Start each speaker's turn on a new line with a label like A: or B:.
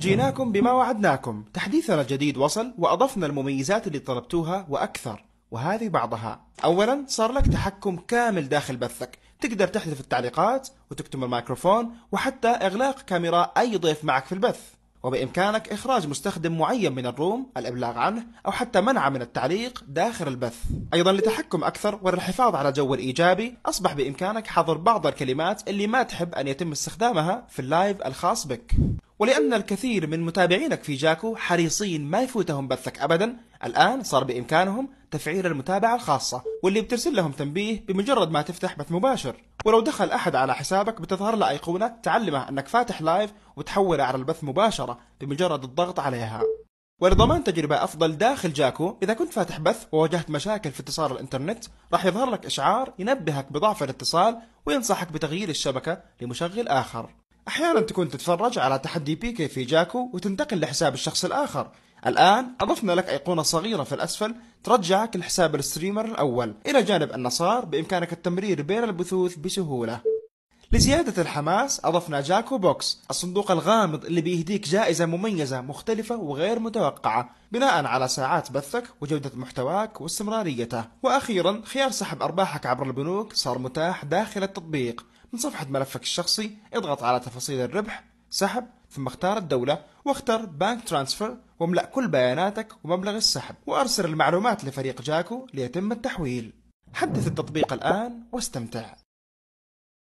A: جيناكم بما وعدناكم تحديثنا الجديد وصل وأضفنا المميزات اللي طلبتوها وأكثر وهذه بعضها أولا صار لك تحكم كامل داخل بثك تقدر تحذف التعليقات وتكتم الميكروفون وحتى إغلاق كاميرا أي ضيف معك في البث وبإمكانك إخراج مستخدم معين من الروم الإبلاغ عنه أو حتى منعه من التعليق داخل البث أيضا لتحكم أكثر والحفاظ على جو الإيجابي أصبح بإمكانك حظر بعض الكلمات اللي ما تحب أن يتم استخدامها في اللايف الخاص بك ولأن الكثير من متابعينك في جاكو حريصين ما يفوتهم بثك أبدا الآن صار بإمكانهم تفعيل المتابعة الخاصة واللي بترسل لهم تنبيه بمجرد ما تفتح بث مباشر ولو دخل أحد على حسابك بتظهر له أيقونة تعلمه أنك فاتح لايف وتحوله على البث مباشرة بمجرد الضغط عليها ولضمان تجربة أفضل داخل جاكو إذا كنت فاتح بث وواجهت مشاكل في اتصال الإنترنت راح يظهر لك إشعار ينبهك بضعف الاتصال وينصحك بتغيير الشبكة لمشغل آخر أحيانا تكون تتفرج على تحدي بيكي في جاكو وتنتقل لحساب الشخص الآخر الآن أضفنا لك أيقونة صغيرة في الأسفل ترجعك لحساب الستريمر الأول إلى جانب أن صار بإمكانك التمرير بين البثوث بسهولة لزيادة الحماس أضفنا جاكو بوكس الصندوق الغامض اللي بيهديك جائزة مميزة مختلفة وغير متوقعة بناء على ساعات بثك وجودة محتواك واستمراريته وأخيرا خيار سحب أرباحك عبر البنوك صار متاح داخل التطبيق من صفحة ملفك الشخصي اضغط على تفاصيل الربح سحب ثم اختار الدولة واختر بانك ترانسفر واملأ كل بياناتك ومبلغ السحب وأرسل المعلومات لفريق جاكو ليتم التحويل حدث التطبيق الآن واستمتع